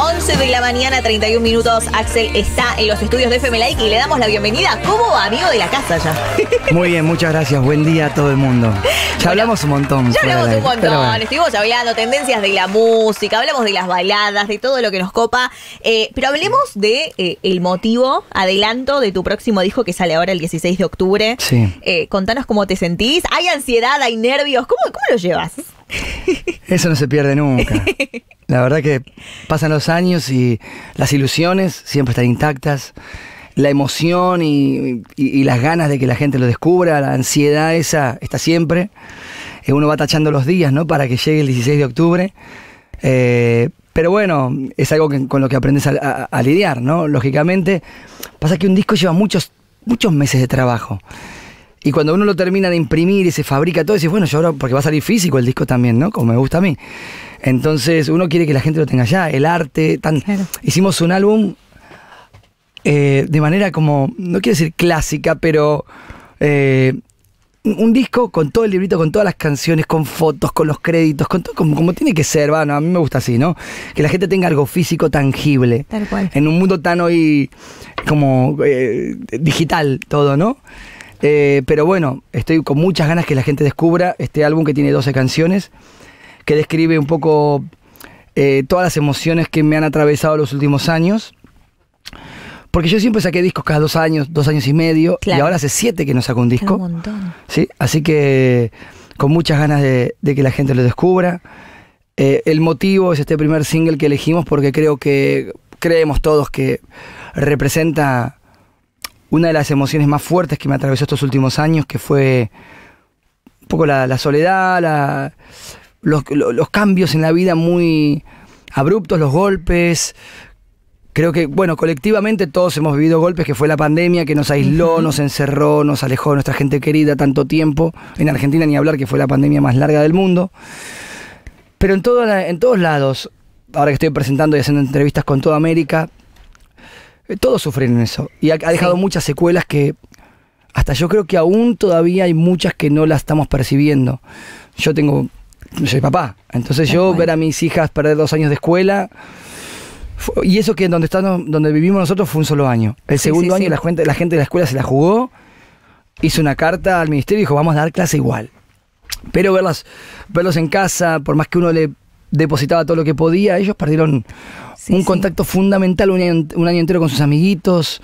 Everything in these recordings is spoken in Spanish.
11 de la mañana, 31 minutos. Axel está en los estudios de FM Like y le damos la bienvenida como amigo de la casa ya. Muy bien, muchas gracias. Buen día a todo el mundo. Ya hablamos un montón. Ya hablamos un montón. Estuvimos hablando tendencias de la música, hablamos de las baladas, de todo lo que nos copa. Eh, pero hablemos de eh, motivo, adelanto de tu próximo disco que sale ahora el 16 de octubre. Sí. Eh, contanos cómo te sentís. ¿Hay ansiedad? ¿Hay nervios? ¿Cómo, cómo lo llevas? Eso no se pierde nunca. La verdad que pasan los años y las ilusiones siempre están intactas. La emoción y, las ganas de que la gente lo descubra, la ansiedad esa está siempre. Eh, uno va tachando los días, ¿no? Para que llegue el 16 de octubre. Eh, pero bueno, es algo con lo que aprendes a, lidiar, ¿no? Lógicamente, pasa que un disco lleva muchos, muchos meses de trabajo. Y cuando uno lo termina de imprimir y se fabrica todo, dices, bueno, yo ahora, porque va a salir físico el disco también, ¿no? Como me gusta a mí. Entonces uno quiere que la gente lo tenga ya, el arte, tan... Hicimos un álbum eh, de manera como, no quiero decir clásica, pero eh, un disco con todo el librito, con todas las canciones, con fotos, con los créditos, con todo, como, tiene que ser, bueno, a mí me gusta así, ¿no? Que la gente tenga algo físico tangible. Tal cual. En un mundo tan hoy como eh, digital todo, ¿no? Eh, pero bueno, estoy con muchas ganas que la gente descubra este álbum que tiene 12 canciones, que describe un poco eh, todas las emociones que me han atravesado los últimos años. Porque yo siempre saqué discos cada dos años, dos años y medio, y ahora hace siete que no saco un disco. Sí, así que con muchas ganas de, que la gente lo descubra. Eh, el motivo es este primer single que elegimos porque creo que, creemos todos que representa una de las emociones más fuertes que me atravesó estos últimos años, que fue un poco la, soledad, los, cambios en la vida muy abruptos, los golpes. Creo que, bueno, colectivamente todos hemos vivido golpes, que fue la pandemia que nos aisló, nos encerró, nos alejó de nuestra gente querida tanto tiempo. En Argentina ni hablar que fue la pandemia más larga del mundo. Pero en, todo, en todos lados, ahora que estoy presentando y haciendo entrevistas con toda América, eh, todos sufrieron eso. Y ha, dejado muchas secuelas que hasta yo creo que aún todavía hay muchas que no las estamos percibiendo. Yo tengo, soy papá, entonces yo ver a mis hijas perder dos años de escuela, y eso que donde, donde vivimos nosotros fue un solo año. El segundo año La, gente, de la escuela se la jugó, hizo una carta al ministerio y dijo, vamos a dar clase igual. Pero verlas, verlos en casa, por más que uno le depositaba todo lo que podía, ellos perdieron un contacto fundamental un año, entero con sus amiguitos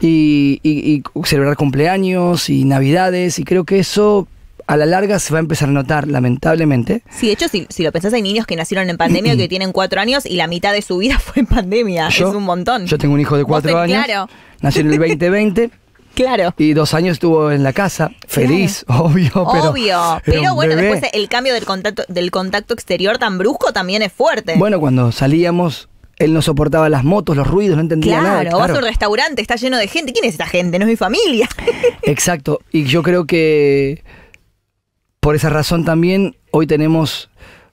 y, celebrar cumpleaños y navidades y creo que eso a la larga se va a empezar a notar, lamentablemente. Sí, de hecho, si, lo pensás, hay niños que nacieron en pandemia que tienen cuatro años y la mitad de su vida fue en pandemia. es un montón. Yo tengo un hijo de cuatro años. Claro. Nació en el 2020. Claro. Y dos años estuvo en la casa, feliz, obvio. Pero, obvio. Pero, bueno, después el cambio del contacto, del contacto exterior tan brusco también es fuerte. Bueno, cuando salíamos él no soportaba las motos, los ruidos, no entendía nada. Claro, vas a restaurante, está lleno de gente. ¿Quién es esta gente? No es mi familia. Exacto. Y yo creo que por esa razón también hoy tenemos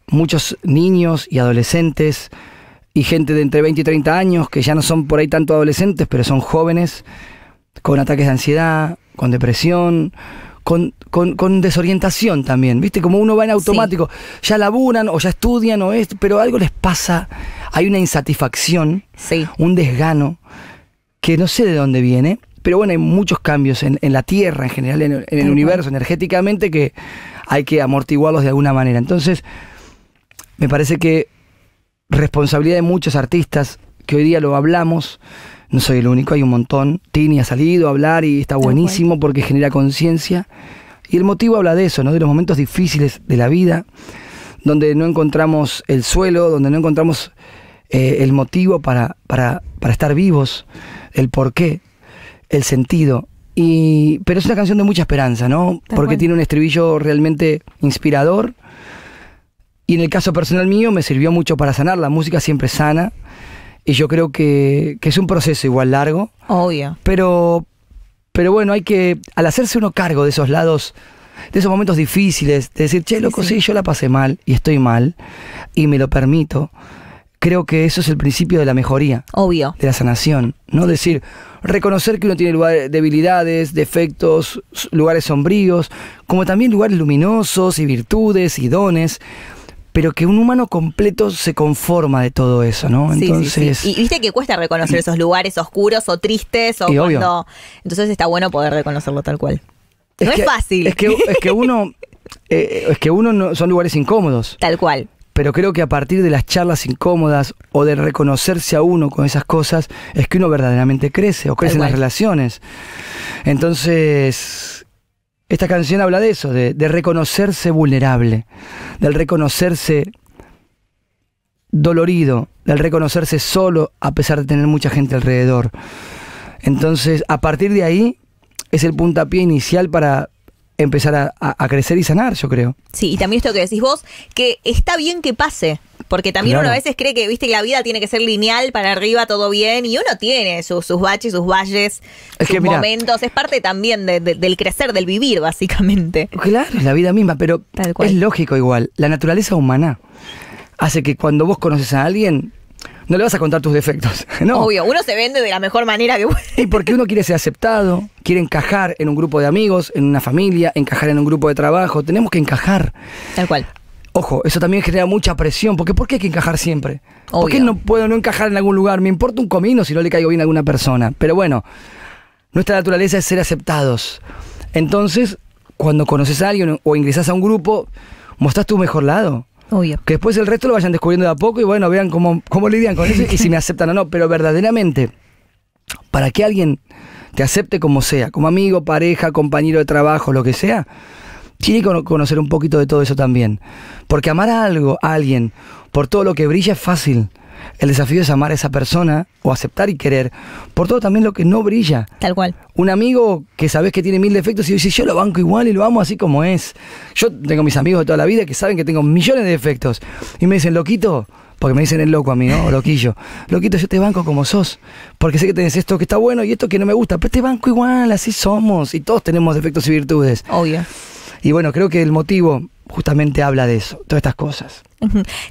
muchos niños y adolescentes y gente de entre 20 y 30 años que ya no son por ahí tanto adolescentes, pero son jóvenes con ataques de ansiedad, con depresión, con con, con, desorientación también, ¿viste? Como uno va en automático, ya laburan o ya estudian o esto, pero algo les pasa, hay una insatisfacción, un desgano, que no sé de dónde viene, pero bueno, hay muchos cambios en, la Tierra en general, en, el universo, energéticamente, que hay que amortiguarlos de alguna manera. Entonces, me parece que responsabilidad de muchos artistas, que hoy día lo hablamos, no soy el único, hay un montón. Tini ha salido a hablar y está buenísimo porque genera conciencia. Y el motivo habla de eso, ¿no? De los momentos difíciles de la vida, donde no encontramos el suelo, donde no encontramos eh, el motivo para, para, para estar vivos, el porqué, el sentido. Y, pero es una canción de mucha esperanza, ¿no? Porque tiene un estribillo realmente inspirador. Y en el caso personal mío me sirvió mucho para sanar. La música siempre sana. Y yo creo que, que es un proceso igual largo. Obvio. Pero, pero bueno, hay que, al hacerse uno cargo de esos lados, de esos momentos difíciles, de decir, che, loco, sí, yo la pasé mal y estoy mal y me lo permito, creo que eso es el principio de la mejoría. Obvio. De la sanación. No decir, reconocer que uno tiene debilidades, defectos, lugares sombríos, como también lugares luminosos y virtudes y dones pero que un humano completo se conforma de todo eso, ¿no? Sí, entonces, sí, Y viste que cuesta reconocer esos lugares oscuros o tristes o cuando... Obvio. Entonces está bueno poder reconocerlo tal cual. no es fácil. Es que, es que uno, eh, es que uno son lugares incómodos. Tal cual. Pero creo que a partir de las charlas incómodas o de reconocerse a uno con esas cosas, es que uno verdaderamente crece o crece las relaciones. Entonces, esta canción habla de eso, de, reconocerse vulnerable, del reconocerse dolorido, del reconocerse solo a pesar de tener mucha gente alrededor. Entonces, a partir de ahí es el puntapié inicial para empezar a, crecer y sanar, yo creo. Sí, y también esto que decís vos, que está bien que pase, porque también uno a veces cree que, viste, que la vida tiene que ser lineal, para arriba, todo bien, y uno tiene sus, baches, sus valles, sus momentos, es parte también del crecer, del vivir, básicamente. Claro, es la vida misma, pero es lógico igual, la naturaleza humana hace que cuando vos conoces a alguien, no le vas a contar tus defectos. No. Obvio, uno se vende de la mejor manera que puede. Y porque uno quiere ser aceptado, quiere encajar en un grupo de amigos, en una familia, encajar en un grupo de trabajo. Tenemos que encajar. Tal cual. Ojo, eso también genera mucha presión, porque ¿por qué hay que encajar siempre? Obvio. ¿Por qué no puedo no encajar en algún lugar? Me importa un comino si no le caigo bien a alguna persona. Pero bueno, nuestra naturaleza es ser aceptados. Entonces, cuando conoces a alguien o ingresas a un grupo, mostrás tu mejor lado. Que después el resto lo vayan descubriendo de a poco y bueno, vean cómo, cómo lidian con eso y si me aceptan o no. Pero verdaderamente, para que alguien te acepte como sea, como amigo, pareja, compañero de trabajo, lo que sea, tiene que conocer un poquito de todo eso también. Porque amar a algo, a alguien, por todo lo que brilla es fácil. El desafío es amar a esa persona o aceptar y querer. Por todo también lo que no brilla. Tal cual. Un amigo que sabes que tiene mil defectos y dice, yo lo banco igual y lo amo así como es. Yo tengo mis amigos de toda la vida que saben que tengo millones de defectos. Y me dicen, loquito, porque me dicen el loco a mí, ¿no? O loquillo. Loquito, yo te banco como sos. Porque sé que tenés esto que está bueno y esto que no me gusta. Pero te banco igual, así somos. Y todos tenemos defectos y virtudes. Obvio. Y bueno, creo que el motivo justamente habla de eso, todas estas cosas.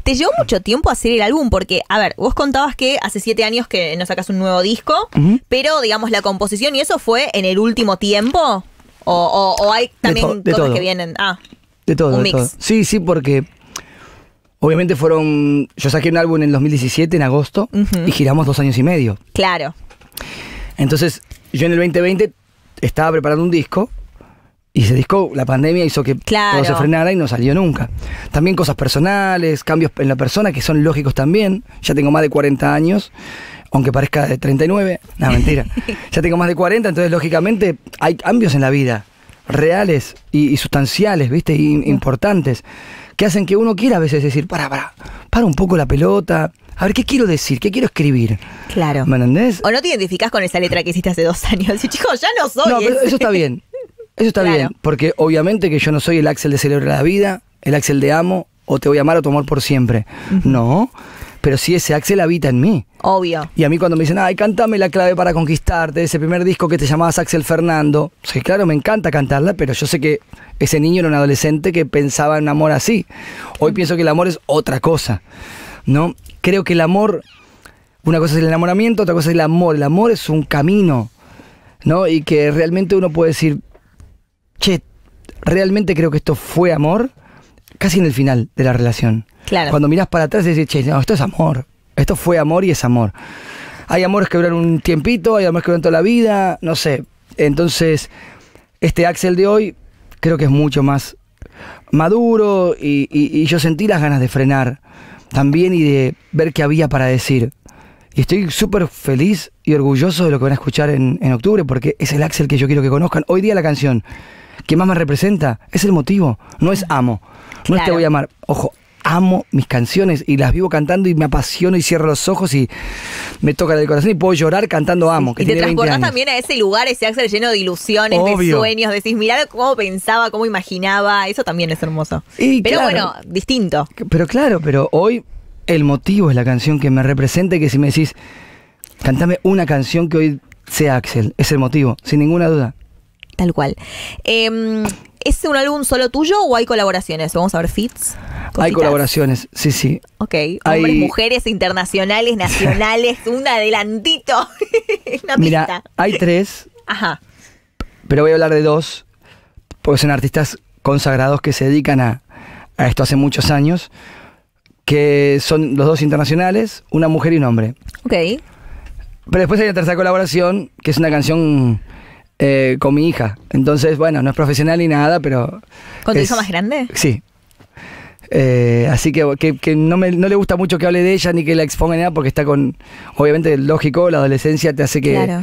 Te llevó mucho tiempo hacer el álbum porque, a ver, vos contabas que hace siete años que no sacas un nuevo disco, pero digamos la composición y eso fue en el último tiempo. O, hay también cosas que vienen. Ah, de todo. Sí, sí, porque obviamente fueron. Yo saqué un álbum en 2017, en agosto, y giramos dos años y medio. Claro. Entonces, yo en el 2020 estaba preparando un disco y se disco, la pandemia hizo que todo se frenara y no salió nunca. También cosas personales, cambios en la persona que son lógicos también. Ya tengo más de 40 años, aunque parezca de 39. No, mentira. ya tengo más de 40, entonces lógicamente hay cambios en la vida, reales y, sustanciales, ¿viste? importantes, que hacen que uno quiera a veces decir, para, para, para un poco la pelota, a ver, ¿qué quiero decir? ¿Qué quiero escribir? Claro. ¿Me entendés? O no te identificás con esa letra que hiciste hace dos años. Y, chico, ya no soy. No, pero eso está bien. Eso está bien, porque obviamente que yo no soy el Axel de celebrar la vida, el Axel de amo, o te voy a amar o tu amor por siempre. No, pero sí ese Axel habita en mí. Obvio. Y a mí cuando me dicen, ay, cántame la clave para conquistarte, ese primer disco que te llamabas Axel Fernando, sí claro, me encanta cantarla, pero yo sé que ese niño era un adolescente que pensaba en amor así. Hoy pienso que el amor es otra cosa, ¿no? Creo que el amor, una cosa es el enamoramiento, otra cosa es el amor. El amor es un camino, ¿no? Y que realmente uno puede decir, che, realmente creo que esto fue amor, casi en el final de la relación. Claro. Cuando mirás para atrás y decís, che, no, esto es amor. Esto fue amor y es amor. Hay amores que duran un tiempito, hay amores que duran toda la vida, no sé. Entonces, este Axel de hoy creo que es mucho más maduro y, yo sentí las ganas de frenar también y de ver qué había para decir. Y estoy súper feliz y orgulloso de lo que van a escuchar en octubre porque es el Axel que yo quiero que conozcan. Hoy día la canción Qué más me representa. Es el motivo, no es amo. No es te voy a amar. Ojo, amo mis canciones y las vivo cantando y me apasiono y cierro los ojos y me toca el corazón y puedo llorar cantando amo. Que y te transportás también a ese lugar, ese Axel lleno de ilusiones, de sueños, decís, mirá cómo pensaba, cómo imaginaba, eso también es hermoso. pero bueno, distinto. Pero claro, pero hoy el motivo es la canción que me representa y que si me decís, cantame una canción que hoy sea Axel, es el motivo, sin ninguna duda tal cual. Em, ¿Es un álbum solo tuyo o hay colaboraciones? Vamos a ver fits. Hay colaboraciones, sí, sí. Ok, hombres, hay... mujeres, internacionales, nacionales, un adelantito. Una Mira, hay tres. Ajá. Pero voy a hablar de dos, porque son artistas consagrados que se dedican a, a esto hace muchos años, que son los dos internacionales, una mujer y un hombre. Ok. Pero después hay una tercera colaboración, que es una canción eh, con mi hija. Entonces, bueno, no es profesional ni nada, pero... ¿Con tu hija más grande? Sí. Eh, así que, que, no, me, le gusta mucho que hable de ella ni que la exponga nada porque está con... Obviamente, lógico, la adolescencia te hace que...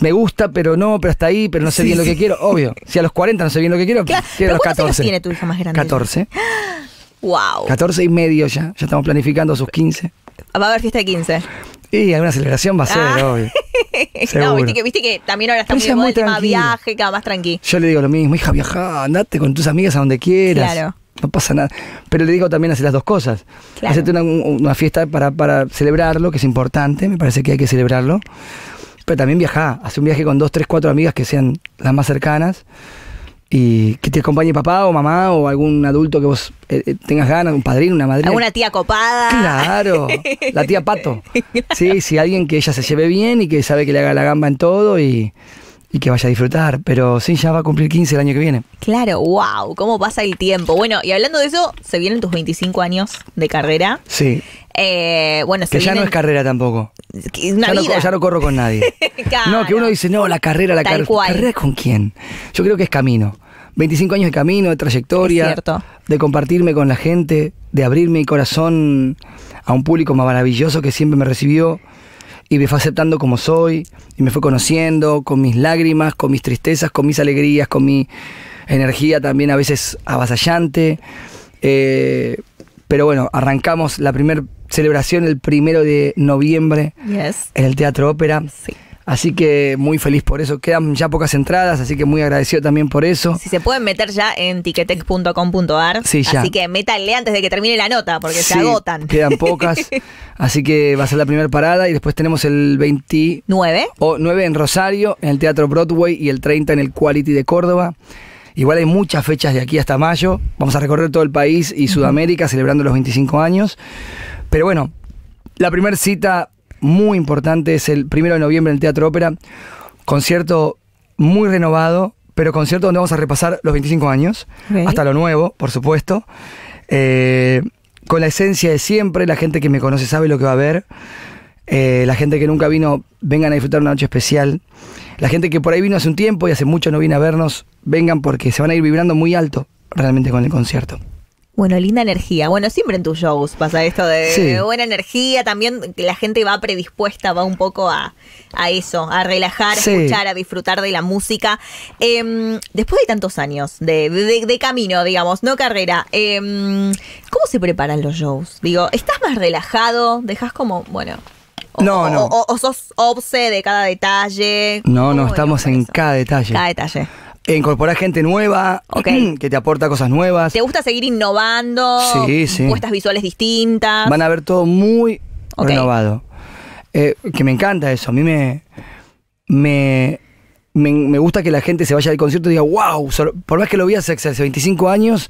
me gusta, pero no, pero hasta ahí, pero no sé bien lo que quiero. Obvio, si a los 40 no sé bien lo que quiero, quiero a los 14. ¿Cuántos tiene tu hija más grande? 14. wow. 14 y medio ya, ya estamos planificando sus 15. Va a haber fiesta de 15. Y alguna celebración va a ser, ah. obvio. No, viste que, viste que también ahora está muy, muy el tema viaje, cada más tranquilo. Yo le digo lo mismo, hija, viaja andate con tus amigas a donde quieras. Claro. No pasa nada. Pero le digo también hacer las dos cosas. hazte Hacerte una, fiesta para, para celebrarlo, que es importante, me parece que hay que celebrarlo. Pero también viaja hace un viaje con dos, tres, cuatro amigas que sean las más cercanas y que te acompañe papá o mamá o algún adulto que vos eh, eh, tengas ganas, un padrino, una madrina. Alguna tía copada. Claro, la tía Pato. Sí, sí, alguien que ella se lleve bien y que sabe que le haga la gamba en todo y, y que vaya a disfrutar. Pero sí, ya va a cumplir 15 el año que viene. Claro, wow, cómo pasa el tiempo. Bueno, y hablando de eso, se vienen tus 25 años de carrera. Sí. Eh, bueno, que ya no es carrera tampoco. Una ya, vida. No, ya, No, corro con nadie. No, que uno dice, no, la carrera, la carrera. ¿Carrera con quién? Yo creo que es camino. 25 años de camino, de trayectoria, de compartirme con la gente, de abrir mi corazón a un público más maravilloso que siempre me recibió y me fue aceptando como soy y me fue conociendo con mis lágrimas, con mis tristezas, con mis alegrías, con mi energía también a veces avasallante. Eh, pero bueno, arrancamos la primera celebración el primero de noviembre en el Teatro Ópera. Así que muy feliz por eso. Quedan ya pocas entradas, así que muy agradecido también por eso. Si se pueden meter ya en tiquetec.com.ar. Así que métanle antes de que termine la nota, porque se agotan. Quedan pocas. así que va a ser la primera parada y después tenemos el 29. O 9 en Rosario, en el Teatro Broadway y el 30 en el Quality de Córdoba. Igual hay muchas fechas de aquí hasta mayo. Vamos a recorrer todo el país y Sudamérica celebrando los 25 años. Pero bueno, la primera cita muy importante es el primero de noviembre en el Teatro Ópera. Concierto muy renovado, pero concierto donde vamos a repasar los 25 años, hasta lo nuevo, por supuesto. Eh, con la esencia de siempre, la gente que me conoce sabe lo que va a ver. Eh, la gente que nunca vino, vengan a disfrutar una noche especial. La gente que por ahí vino hace un tiempo y hace mucho no viene a vernos, vengan porque se van a ir vibrando muy alto realmente con el concierto. Bueno, linda energía. Bueno, siempre en tus shows pasa esto de buena energía. También la gente va predispuesta, va un poco a, eso, a relajar, a escuchar, a disfrutar de la música. Em, después de tantos años de, de, camino, digamos, no carrera, em, ¿cómo se preparan los shows? Digo, ¿estás más relajado? ¿Dejas como, bueno, o, no, no. O, o, sos obse de cada detalle. No, no, estamos en cada detalle. Cada detalle incorporar gente nueva, que te aporta cosas nuevas. ¿Te gusta seguir innovando? Sí, sí. Puestas visuales distintas. Van a ver todo muy renovado. Eh, que me encanta eso. A mí me, me, me, gusta que la gente se vaya al concierto y diga, wow, por más que lo vi hace, hace 25 años,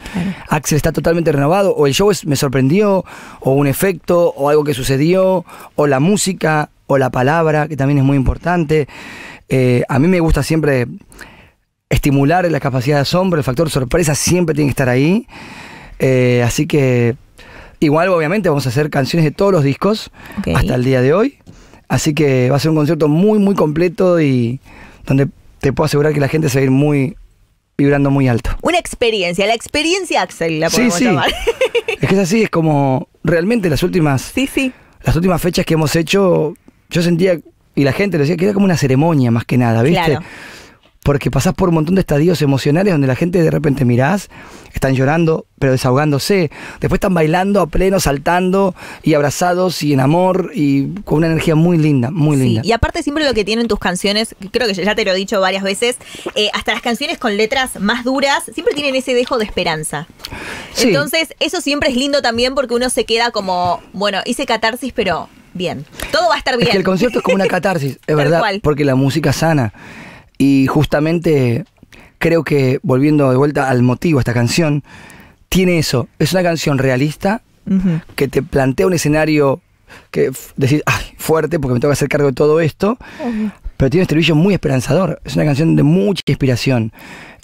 Axel está totalmente renovado, o el show me sorprendió, o un efecto, o algo que sucedió, o la música, o la palabra, que también es muy importante. Eh, a mí me gusta siempre estimular la capacidad de asombro, el factor sorpresa siempre tiene que estar ahí. Eh, así que igual obviamente vamos a hacer canciones de todos los discos hasta el día de hoy. Así que va a ser un concierto muy, muy completo y donde te puedo asegurar que la gente se va a ir muy, vibrando muy alto. Una experiencia, la experiencia Axel la podemos sí, Llamar. Es que es así, es como realmente las últimas. Sí, sí. Las últimas fechas que hemos hecho, yo sentía, y la gente lo decía, que era como una ceremonia más que nada, ¿viste? Claro porque pasás por un montón de estadios emocionales donde la gente de repente mirás, están llorando, pero desahogándose, después están bailando a pleno, saltando y abrazados y en amor y con una energía muy linda, muy linda. Y aparte siempre lo que tienen tus canciones, creo que ya te lo he dicho varias veces, eh, hasta las canciones con letras más duras, siempre tienen ese dejo de esperanza. Entonces, eso siempre es lindo también porque uno se queda como, bueno, hice catarsis, pero bien. Todo va a estar bien. el concierto es como una catarsis, es verdad, porque la música sana. Y justamente creo que, volviendo de vuelta al motivo, esta canción tiene eso. Es una canción realista que te plantea un escenario que decir ay, fuerte, porque me tengo que hacer cargo de todo esto. Pero tiene un estribillo muy esperanzador. Es una canción de mucha inspiración.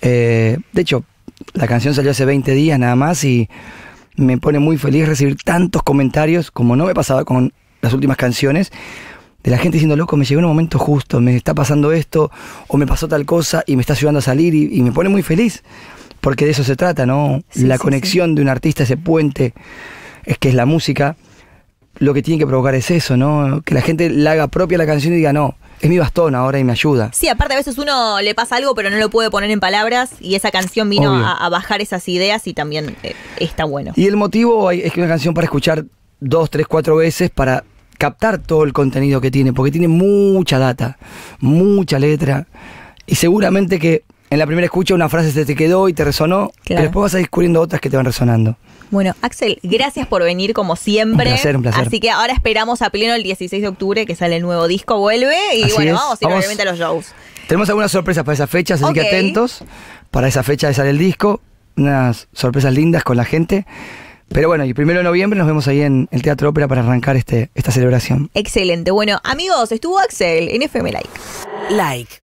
Eh, de hecho, la canción salió hace 20 días nada más y me pone muy feliz recibir tantos comentarios como no me pasaba con las últimas canciones de la gente diciendo, loco, me llegó un momento justo, me está pasando esto, o me pasó tal cosa y me está ayudando a salir y, me pone muy feliz, porque de eso se trata, ¿no? la conexión de un artista, ese puente, es que es la música, lo que tiene que provocar es eso, ¿no? Que la gente la haga propia la canción y diga, no, es mi bastón ahora y me ayuda. Sí, aparte a veces uno le pasa algo pero no lo puede poner en palabras y esa canción vino a, bajar esas ideas y también eh, está bueno. Y el motivo es que una canción para escuchar dos, tres, cuatro veces para captar todo el contenido que tiene, porque tiene mucha data, mucha letra, y seguramente que en la primera escucha una frase se te quedó y te resonó, pero después vas a ir descubriendo otras que te van resonando. Bueno, Axel, gracias por venir como siempre. un placer. Así que ahora esperamos a pleno el 16 de octubre que sale el nuevo disco, vuelve y bueno, vamos a a los shows. Tenemos algunas sorpresas para esa fecha así que atentos. Para esa fecha de sale el disco, unas sorpresas lindas con la gente. Pero bueno, el primero de noviembre nos vemos ahí en el Teatro Ópera para arrancar este, esta celebración. Excelente. Bueno, amigos, estuvo Axel en FM Like. Like.